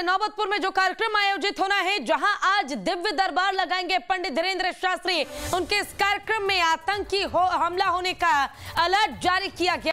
दें नौबतपुर में जो कार्यक्रम आयोजित होना है जहां आज दिव्य दरबार लगाएंगे पंडित धीरेन्द्र शास्त्री उनके इस कार्यक्रम में आतंकी हो हमला होने का अलर्ट जारी किया गया